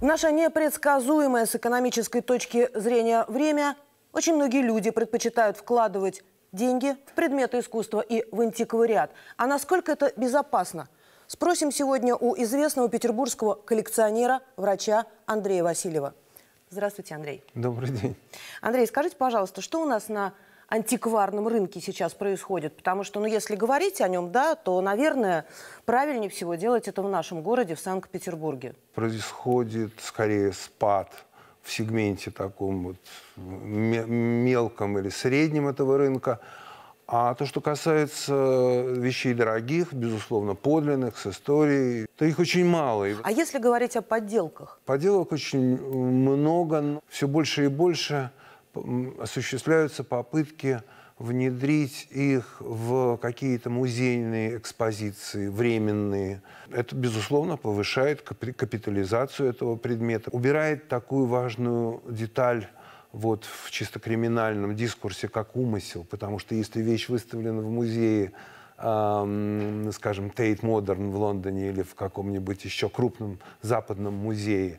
Наше непредсказуемое с экономической точки зрения время очень многие люди предпочитают вкладывать деньги в предметы искусства и в антиквариат. А насколько это безопасно? Спросим сегодня у известного петербургского коллекционера, врача Андрея Васильева. Здравствуйте, Андрей. Добрый день. Андрей, скажите, пожалуйста, что у нас на антикварном рынке сейчас происходит? Потому что, ну, если говорить о нем, да, то, наверное, правильнее всего делать это в нашем городе, в Санкт-Петербурге. Происходит скорее спад в сегменте таком вот мелком или среднем этого рынка. А то, что касается вещей дорогих, безусловно, подлинных, с историей, то их очень мало. А если говорить о подделках? Подделок очень э, много, все больше и больше осуществляются попытки внедрить их в какие-то музейные экспозиции, временные. Это, безусловно, повышает капитализацию этого предмета, убирает такую важную деталь вот в чисто криминальном дискурсе, как умысел, потому что если вещь выставлена в музее, эм, скажем, Тейт Модерн в Лондоне или в каком-нибудь еще крупном западном музее,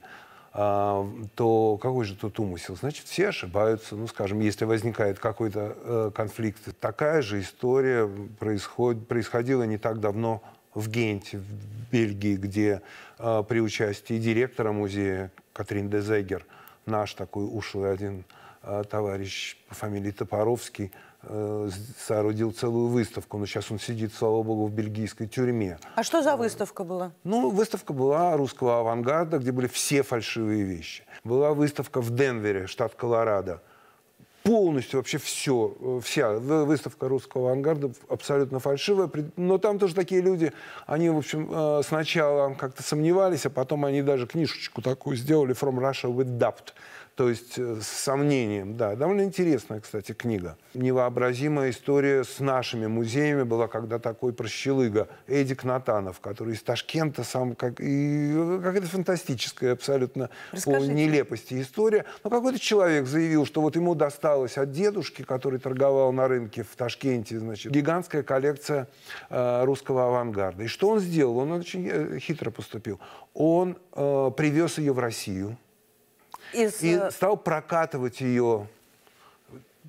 а, то какой же тут умысел? Значит, все ошибаются. Ну, скажем, если возникает какой-то э, конфликт, такая же история происход... происходила не так давно в Генте, в Бельгии, где э, при участии директора музея Катрин Дезегер, наш такой ушлый один э, товарищ по фамилии Топоровский, Э, соорудил целую выставку, но сейчас он сидит, слава богу, в бельгийской тюрьме. А что за выставка была? Ну, выставка была русского авангарда, где были все фальшивые вещи. Была выставка в Денвере, штат Колорадо. Полностью вообще все, э, вся выставка русского авангарда абсолютно фальшивая. Но там тоже такие люди, они, в общем, э, сначала как-то сомневались, а потом они даже книжечку такую сделали «From Russia with Doubt», то есть э, с сомнением. Да, довольно интересная, кстати, книга. Невообразимая история с нашими музеями была, когда такой прощелыга Эдик Натанов, который из Ташкента сам, как, и э, какая-то фантастическая абсолютно Расскажите. по нелепости история. Но какой-то человек заявил, что вот ему досталось от дедушки, который торговал на рынке в Ташкенте, значит, гигантская коллекция э, русского авангарда. И что он сделал? Он очень э, хитро поступил. Он э, привез ее в Россию. Из... И э, стал прокатывать ее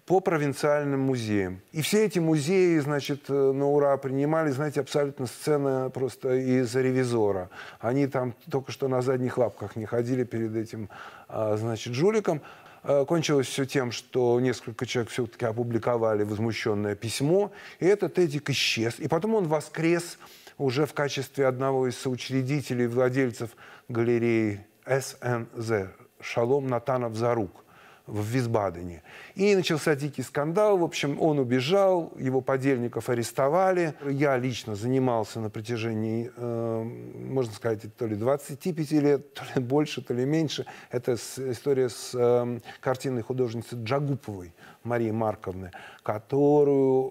по провинциальным музеям. И все эти музеи, значит, э, на ура принимали, знаете, абсолютно сцена просто из ревизора. Они там только что на задних лапках не ходили перед этим, а, значит, жуликом. Э, кончилось все тем, что несколько человек все-таки опубликовали возмущенное письмо, и этот Эдик исчез. И потом он воскрес уже в качестве одного из соучредителей, владельцев галереи СНЗ, Шалом Натанов за рук в Висбадене. И начался дикий скандал. В общем, он убежал, его подельников арестовали. Я лично занимался на протяжении, э, можно сказать, то ли 25 лет, то ли больше, то ли меньше. Это с, история с э, картиной художницы Джагуповой Марии Марковны, которую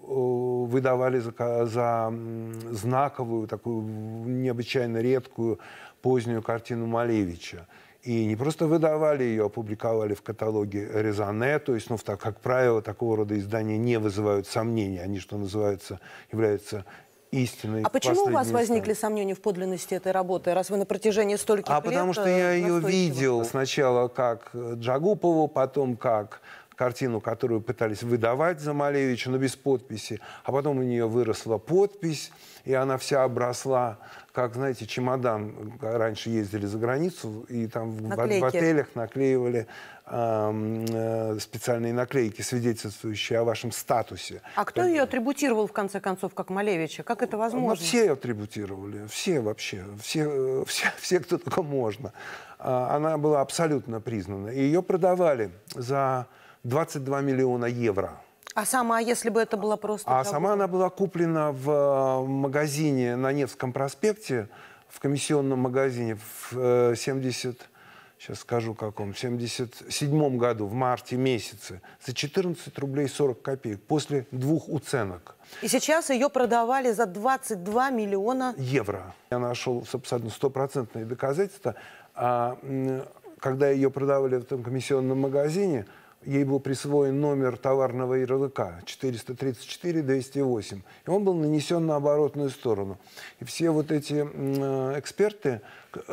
э, выдавали за, за знаковую, такую необычайно редкую позднюю картину Малевича. И не просто выдавали ее, а опубликовали в каталоге Резоне, то есть, ну, так, как правило, такого рода издания не вызывают сомнений, они, что называется, являются истинной. А почему у вас возникли сомнения в подлинности этой работы, раз вы на протяжении стольких а лет... А потому что я э, ее видел сначала как э, Джагупову, потом как картину, которую пытались выдавать за Малевича, но без подписи. А потом у нее выросла подпись, и она вся обросла, как, знаете, чемодан. Раньше ездили за границу, и там в, в отелях наклеивали э, специальные наклейки, свидетельствующие о вашем статусе. А кто ее э, атрибутировал, в конце концов, как Малевича? Как это ну, возможно? Ну, все ее атрибутировали, все вообще, все, э, все, все кто только можно. А, она была абсолютно признана. И ее продавали за 22 миллиона евро. А сама, если бы это было просто... А прогулка? сама она была куплена в э, магазине на Невском проспекте, в комиссионном магазине в 70... Э, сейчас скажу, каком. В 77 году, в марте месяце, за 14 рублей 40 копеек после двух уценок. И сейчас ее продавали за 22 миллиона... Евро. Я нашел, абсолютно стопроцентные доказательства. А, когда ее продавали в этом комиссионном магазине, ей был присвоен номер товарного ярлыка 434-208, и он был нанесен на оборотную сторону. И все вот эти э, эксперты,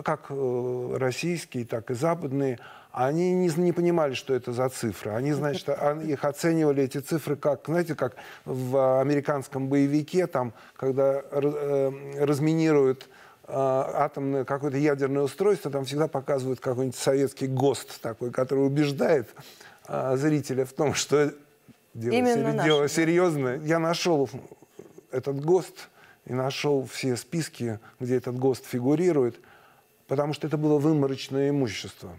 как э, российские, так и западные, они не, не понимали, что это за цифры. Они, значит, они, а, а, их оценивали эти цифры как, знаете, как в американском боевике, там, когда э, разминируют э, атомное какое-то ядерное устройство, там всегда показывают какой-нибудь советский ГОСТ такой, который убеждает а, зрителя в том, что дело, Именно дело серьезное. Я нашел этот ГОСТ и нашел все списки, где этот ГОСТ фигурирует, потому что это было выморочное имущество.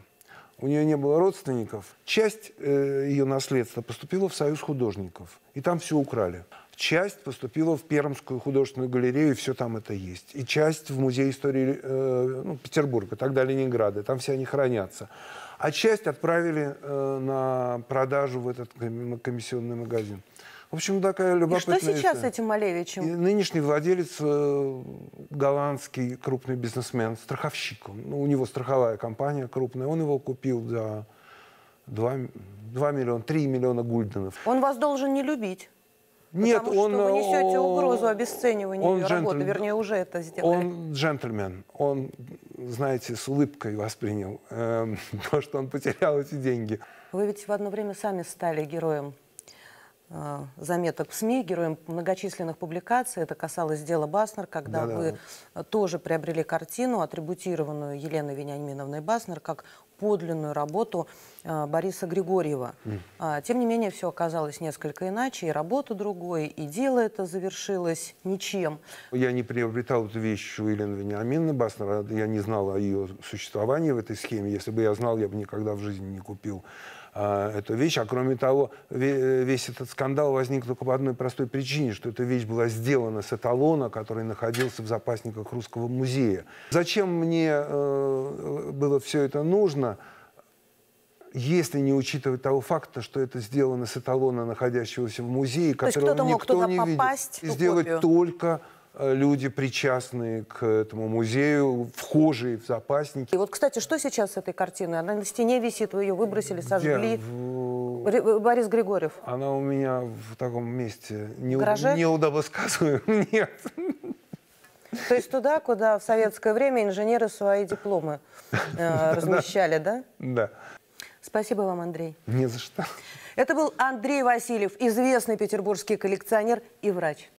У нее не было родственников. Часть э, ее наследства поступила в Союз художников, и там все украли. Часть поступила в Пермскую художественную галерею, и все там это есть. И часть в Музей истории э, ну, Петербурга, тогда Ленинграда, там все они хранятся. А часть отправили э, на продажу в этот комиссионный магазин. В общем, такая любопытная И что сейчас с этим Малевичем? И нынешний владелец э, голландский крупный бизнесмен, страховщик. ну, у него страховая компания крупная. Он его купил за 2, 2 миллиона, 3 миллиона гульденов. Он вас должен не любить. Нет, Потому он... вы несете он, угрозу обесцениванию он ее джентль... работы, вернее, уже это сделали. Он джентльмен, он, знаете, с улыбкой воспринял э, то, что он потерял эти деньги. Вы ведь в одно время сами стали героем а, заметок в СМИ, героем многочисленных публикаций. Это касалось дела Баснер, когда да, вы да. тоже приобрели картину, атрибутированную Еленой Вениаминовной Баснер, как подлинную работу а, Бориса Григорьева. Mm. Тем не менее, все оказалось несколько иначе, и работа другой, и дело это завершилось ничем. Я не приобретал эту вещь у Елены Вениаминовны Баснер, я не знал о ее существовании в этой схеме. Если бы я знал, я бы никогда в жизни не купил э, а, эту вещь. А кроме того, э, весь этот скандал возник только по одной простой причине, что эта вещь была сделана с эталона, который находился в запасниках Русского музея. Зачем мне э, э было все это нужно? если не учитывать того факта, что это сделано с эталона, находящегося в музее, То которого никто мог не попасть видит, сделать копию. только Э, люди, причастные к этому музею, вхожие в запасники. И вот, кстати, что сейчас с этой картиной? Она на стене висит, вы ее выбросили, сожгли. В... Э, Борис Григорьев. Она у меня в таком месте не Гараже? неудобосказуем. Нет. То есть туда, куда в советское время инженеры свои дипломы э, размещали, да? Да. Спасибо вам, Андрей. Не за что. Это был Андрей Васильев, известный петербургский коллекционер и врач.